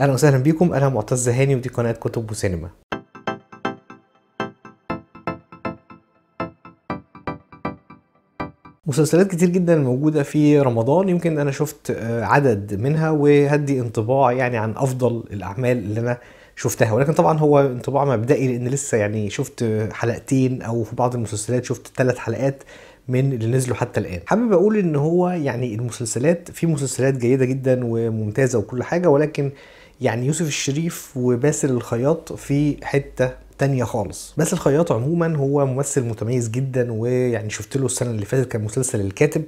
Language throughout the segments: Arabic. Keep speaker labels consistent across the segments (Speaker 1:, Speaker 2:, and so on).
Speaker 1: اهلا وسهلا بيكم انا معتز هاني ودي قناه كتب وسينما مسلسلات كتير جدا موجوده في رمضان يمكن انا شفت آه، عدد منها وهدي انطباع يعني عن افضل الاعمال اللي انا شفتها ولكن طبعا هو انطباع مبدئي لان لسه يعني شفت حلقتين او في بعض المسلسلات شفت ثلاث حلقات من اللي نزلوا حتى الان حابب اقول ان هو يعني المسلسلات في مسلسلات جيده جدا وممتازه وكل حاجه ولكن يعني يوسف الشريف وباسل الخياط في حته تانية خالص بس الخياط عموما هو ممثل متميز جدا ويعني شفت له السنه اللي فاتت كان مسلسل الكاتب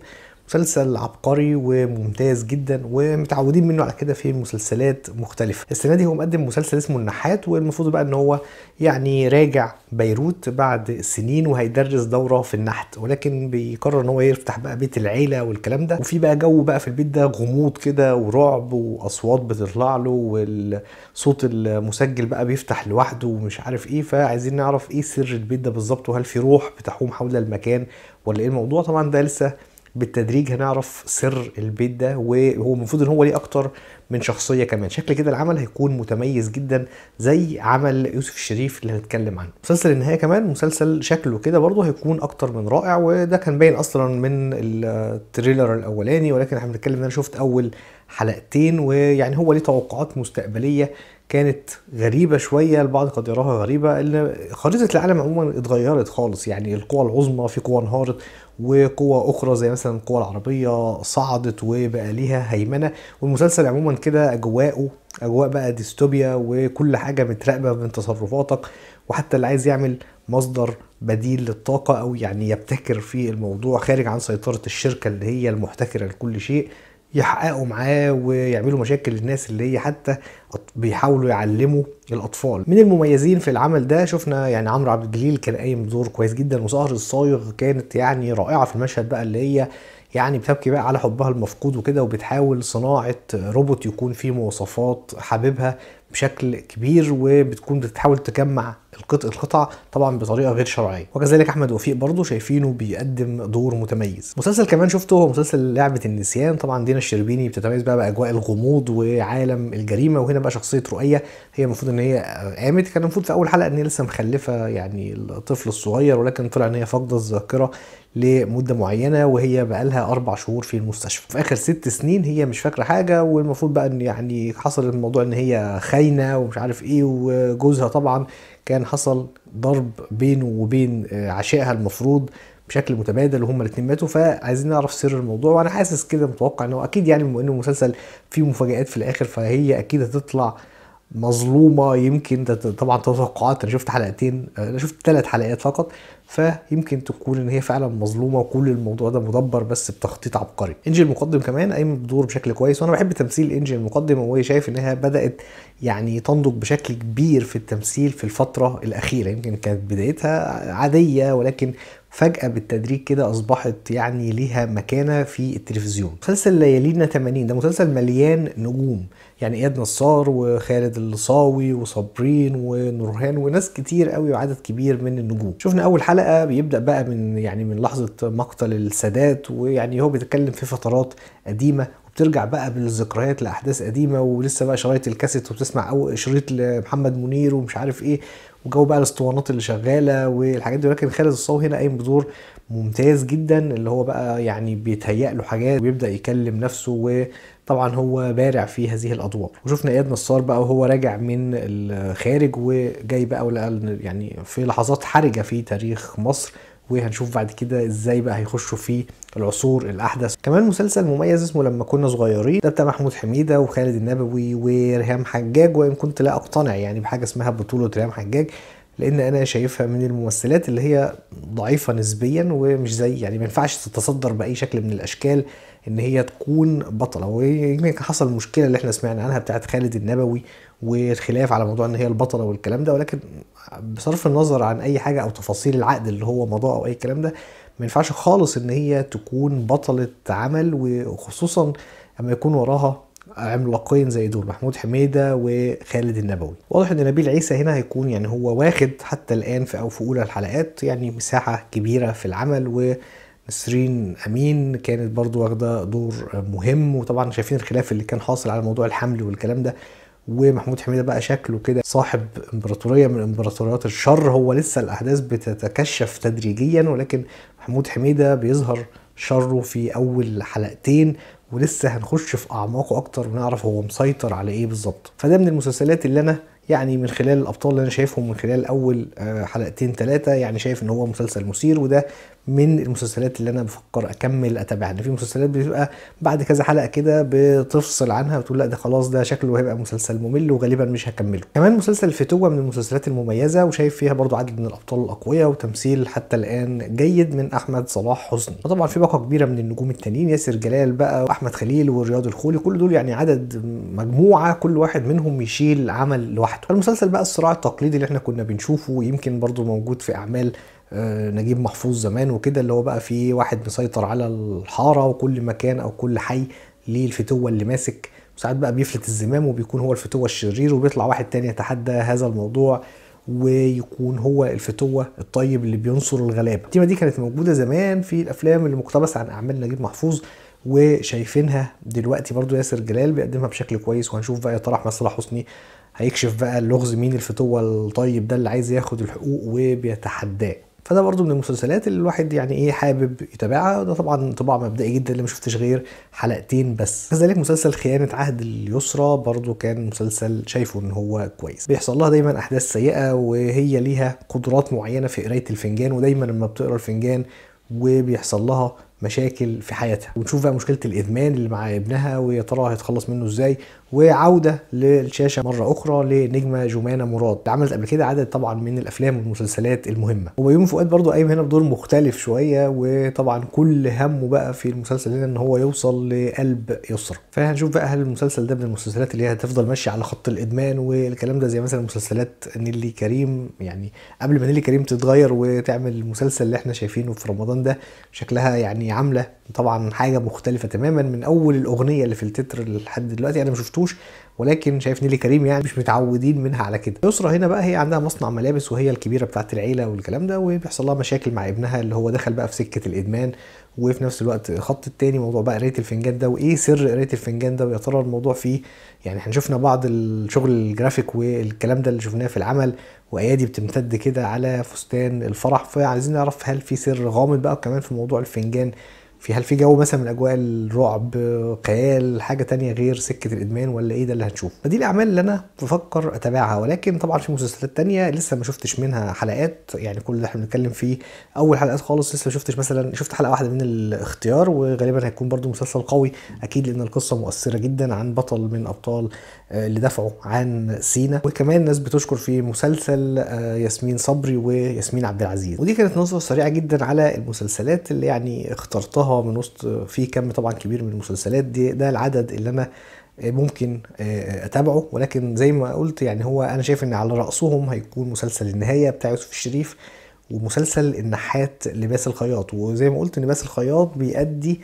Speaker 1: مسلسل عبقري وممتاز جدا ومتعودين منه على كده في مسلسلات مختلفه السنه دي هو مقدم مسلسل اسمه النحات والمفروض بقى ان هو يعني راجع بيروت بعد سنين وهيدرس دوره في النحت ولكن بيقرر ان هو يفتح بقى بيت العيله والكلام ده وفي بقى جو بقى في البيت ده غموض كده ورعب واصوات بتطلع له والصوت المسجل بقى بيفتح لوحده ومش عارف ايه فعايزين نعرف ايه سر البيت ده بالظبط وهل في روح بتحوم حول المكان ولا ايه الموضوع طبعا ده لسه بالتدريج هنعرف سر البيت ده وهو المفروض ان هو ليه اكتر من شخصيه كمان شكل كده العمل هيكون متميز جدا زي عمل يوسف الشريف اللي هنتكلم عنه مسلسل النهايه كمان مسلسل شكله كده برضه هيكون اكتر من رائع وده كان باين اصلا من التريلر الاولاني ولكن احنا بنتكلم ان انا شفت اول حلقتين ويعني هو ليه توقعات مستقبليه كانت غريبه شويه البعض قد يراها غريبه ان خريطه العالم عموما اتغيرت خالص يعني القوى العظمى في قوى انهارت وقوى اخرى زي مثلا القوى العربيه صعدت وبقى ليها هيمنه والمسلسل عموما كده اجواءه اجواء بقى ديستوبيا وكل حاجه متراقبه من تصرفاتك وحتى اللي عايز يعمل مصدر بديل للطاقه او يعني يبتكر في الموضوع خارج عن سيطره الشركه اللي هي المحتكره لكل شيء يحققوا معاه ويعملوا مشاكل للناس اللي هي حتى بيحاولوا يعلموا الاطفال من المميزين في العمل ده شفنا يعني عمرو عبد الجليل كان قايم دور كويس جدا وسهر الصايغ كانت يعني رائعه في المشهد بقى اللي هي يعني بتبكي بقى على حبها المفقود وكده وبتحاول صناعه روبوت يكون فيه مواصفات حبيبها بشكل كبير وبتكون بتحاول تجمع القطع طبعا بطريقه غير شرعيه وكذلك احمد وفيق برضه شايفينه بيقدم دور متميز مسلسل كمان شفته هو مسلسل لعبه النسيان طبعا دينا الشربيني بتتميز بقى باجواء الغموض وعالم الجريمه وهنا بقى شخصيه رؤيه هي المفروض ان هي آه، قامت كان المفروض في اول حلقه ان هي لسه مخلفه يعني الطفل الصغير ولكن طلع ان هي فاقده الذاكره لمده معينه وهي بقالها اربع شهور في المستشفى في اخر ست سنين هي مش فاكره حاجه والمفروض بقى ان يعني حصل الموضوع ان هي خاينه ومش عارف ايه وجوزها طبعا كان حصل ضرب بينه وبين آه، عشائها المفروض بشكل متبادل وهما الاثنين ماتوا فعايزين نعرف سر الموضوع وانا حاسس كده متوقع انه اكيد يعني بما انه مسلسل فيه مفاجآت في الاخر فهي اكيد هتطلع مظلومه يمكن طبعا توقعات انا شفت حلقتين انا شفت ثلاث حلقات فقط فيمكن تكون ان هي فعلا مظلومه وكل الموضوع ده مدبر بس بتخطيط عبقري انجي المقدم كمان قايم بدور بشكل كويس وانا بحب تمثيل انجي المقدم وهي شايف انها بدات يعني تنضج بشكل كبير في التمثيل في الفتره الاخيره يمكن كانت بدايتها عاديه ولكن فجأة بالتدريج كده أصبحت يعني ليها مكانة في التلفزيون. مسلسل ليالينا 80 ده مسلسل مليان نجوم يعني إياد نصار وخالد اللصاوي وصابرين ونورهان وناس كتير قوي وعدد كبير من النجوم. شفنا أول حلقة بيبدأ بقى من يعني من لحظة مقتل السادات ويعني هو بيتكلم في فترات قديمة ترجع بقى بالذكريات لاحداث قديمه ولسه بقى شرايط الكاسيت وبتسمع او شريط لمحمد منير ومش عارف ايه وجو بقى الاسطوانات اللي شغاله والحاجات دي ولكن خالد الصاوي هنا قايم بدور ممتاز جدا اللي هو بقى يعني بيتهيأ له حاجات ويبدا يكلم نفسه و طبعا هو بارع في هذه الادوار وشفنا اياد نصار بقى وهو راجع من الخارج وجاي بقى يعني في لحظات حرجه في تاريخ مصر وهنشوف بعد كده ازاي بقى هيخشوا في العصور الاحدث كمان مسلسل مميز اسمه لما كنا صغيرين ده بتاع محمود حميده وخالد النبوي وريهام حجاج وان كنت لا اقتنع يعني بحاجه اسمها بطوله ريهام حجاج لان انا شايفها من الممثلات اللي هي ضعيفه نسبيا ومش زي يعني ما ينفعش تتصدر باي شكل من الاشكال ان هي تكون بطله ويمكن حصل المشكله اللي احنا سمعنا عنها بتاعت خالد النبوي والخلاف على موضوع ان هي البطله والكلام ده ولكن بصرف النظر عن اي حاجه او تفاصيل العقد اللي هو مضاه او اي كلام ده ما ينفعش خالص ان هي تكون بطله عمل وخصوصا اما يكون وراها عملاقين زي دول محمود حميده وخالد النبوي واضح ان نبيل عيسى هنا هيكون يعني هو واخد حتى الان في او في اولى الحلقات يعني مساحه كبيره في العمل و نسرين امين كانت برضو واخده دور مهم وطبعا شايفين الخلاف اللي كان حاصل على موضوع الحمل والكلام ده ومحمود حميده بقى شكله كده صاحب امبراطوريه من امبراطوريات الشر هو لسه الاحداث بتتكشف تدريجيا ولكن محمود حميده بيظهر شره في اول حلقتين ولسه هنخش في اعماقه اكتر ونعرف هو مسيطر على ايه بالظبط فده من المسلسلات اللي انا يعني من خلال الابطال اللي انا شايفهم من خلال اول آه، حلقتين ثلاثه يعني شايف ان هو مسلسل مثير وده من المسلسلات اللي انا بفكر اكمل اتابعها ان في مسلسلات بتبقى بعد كذا حلقه كده بتفصل عنها وتقول لا ده خلاص ده شكله هيبقى مسلسل ممل وغالبا مش هكمله كمان مسلسل فتوه من المسلسلات المميزه وشايف فيها برضو عدد من الابطال الاقوياء وتمثيل حتى الان جيد من احمد صلاح حسني وطبعا في باقه كبيره من النجوم التانيين ياسر جلال بقى واحمد خليل ورياض الخولي كل دول يعني عدد مجموعه كل واحد منهم يشيل عمل لوحده بتاعته المسلسل بقى الصراع التقليدي اللي احنا كنا بنشوفه يمكن برضو موجود في اعمال آه، نجيب محفوظ زمان وكده اللي هو بقى في واحد مسيطر على الحاره وكل مكان او كل حي ليه الفتوه اللي ماسك وساعات بقى بيفلت الزمام وبيكون هو الفتوه الشرير وبيطلع واحد تاني يتحدى هذا الموضوع ويكون هو الفتوة الطيب اللي بينصر الغلابة التيمة دي كانت موجودة زمان في الأفلام اللي مقتبسة عن أعمال نجيب محفوظ وشايفينها دلوقتي برضو ياسر جلال بيقدمها بشكل كويس وهنشوف بقى يا ترى احمد صلاح حسني هيكشف بقى اللغز مين الفتوة الطيب ده اللي عايز ياخد الحقوق وبيتحداه فده برضو من المسلسلات اللي الواحد يعني ايه حابب يتابعها ده طبعا طباع مبدئي جدا اللي ما شفتش غير حلقتين بس كذلك مسلسل خيانه عهد اليسرى برضو كان مسلسل شايفه ان هو كويس بيحصل لها دايما احداث سيئه وهي ليها قدرات معينه في قرايه الفنجان ودايما لما بتقرا الفنجان وبيحصل لها مشاكل في حياتها ونشوف بقى مشكله الادمان اللي مع ابنها ويا ترى هيتخلص منه ازاي وعوده للشاشه مره اخرى لنجمه جمانه مراد اللي عملت قبل كده عدد طبعا من الافلام والمسلسلات المهمه وبيومي فؤاد برضو قايم هنا بدور مختلف شويه وطبعا كل همه بقى في المسلسل هنا ان هو يوصل لقلب يسرى فهنشوف بقى هل المسلسل ده من المسلسلات اللي هي هتفضل ماشيه على خط الادمان والكلام ده زي مثلا مسلسلات نيلي كريم يعني قبل ما نيلي كريم تتغير وتعمل المسلسل اللي احنا شايفينه في رمضان ده شكلها يعني عامله طبعا حاجه مختلفه تماما من اول الاغنيه اللي في التتر لحد دلوقتي انا ما شفتوش ولكن شايف نيلي كريم يعني مش متعودين منها على كده يسرى هنا بقى هي عندها مصنع ملابس وهي الكبيره بتاعه العيله والكلام ده وبيحصل لها مشاكل مع ابنها اللي هو دخل بقى في سكه الادمان وفي نفس الوقت خط التاني موضوع بقى قرايه الفنجان ده وايه سر قرايه الفنجان ده ويا ترى الموضوع فيه يعني احنا شفنا بعض الشغل الجرافيك والكلام ده اللي شفناه في العمل وايادي بتمتد كده على فستان الفرح فعايزين نعرف هل في سر غامض بقى وكمان في موضوع الفنجان في هل في جو مثلا من اجواء الرعب خيال حاجه تانية غير سكه الادمان ولا ايه ده اللي هنشوف فدي الاعمال اللي انا بفكر اتابعها ولكن طبعا في مسلسلات تانية لسه ما شفتش منها حلقات يعني كل اللي احنا بنتكلم فيه اول حلقات خالص لسه ما شفتش مثلا شفت حلقه واحده من الاختيار وغالبا هيكون برده مسلسل قوي اكيد لان القصه مؤثره جدا عن بطل من ابطال آه، اللي دفعوا عن سينا وكمان ناس بتشكر في مسلسل آه، ياسمين صبري وياسمين عبد العزيز ودي كانت نظره سريعه جدا على المسلسلات اللي يعني اخترتها اختارها من وسط في كم طبعا كبير من المسلسلات دي ده العدد اللي انا آه، ممكن آه، آه، اتابعه ولكن زي ما قلت يعني هو انا شايف ان على راسهم هيكون مسلسل النهايه بتاع يوسف الشريف ومسلسل النحات لباس الخياط وزي ما قلت ان باس الخياط بيأدي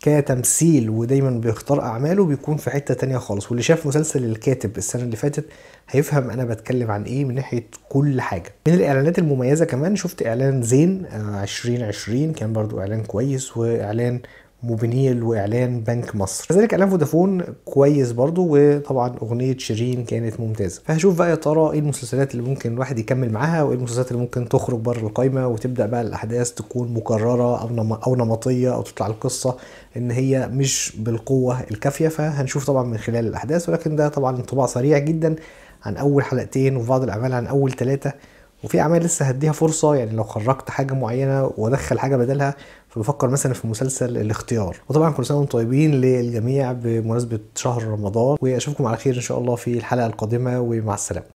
Speaker 1: كتمثيل ودايما بيختار اعماله بيكون في حته تانية خالص واللي شاف مسلسل الكاتب السنه اللي فاتت هيفهم انا بتكلم عن ايه من ناحيه كل حاجه من الاعلانات المميزه كمان شفت اعلان زين 2020 آه، كان برضو اعلان كويس واعلان موبينيل واعلان بنك مصر كذلك اعلان فودافون كويس برضو وطبعا اغنيه شيرين كانت ممتازه فهشوف بقى يا ترى ايه المسلسلات اللي ممكن الواحد يكمل معاها وايه المسلسلات اللي ممكن تخرج بره القايمه وتبدا بقى الاحداث تكون مكرره او او نمطيه او تطلع القصه ان هي مش بالقوه الكافيه فهنشوف طبعا من خلال الاحداث ولكن ده طبعا انطباع سريع جدا عن اول حلقتين وفي بعض الاعمال عن اول ثلاثه وفي اعمال لسه هديها فرصه يعني لو خرجت حاجه معينه وادخل حاجه بدلها فبفكر مثلا في مسلسل الاختيار وطبعا كل سنه وانتم طيبين للجميع بمناسبه شهر رمضان واشوفكم على خير ان شاء الله في الحلقه القادمه ومع السلامه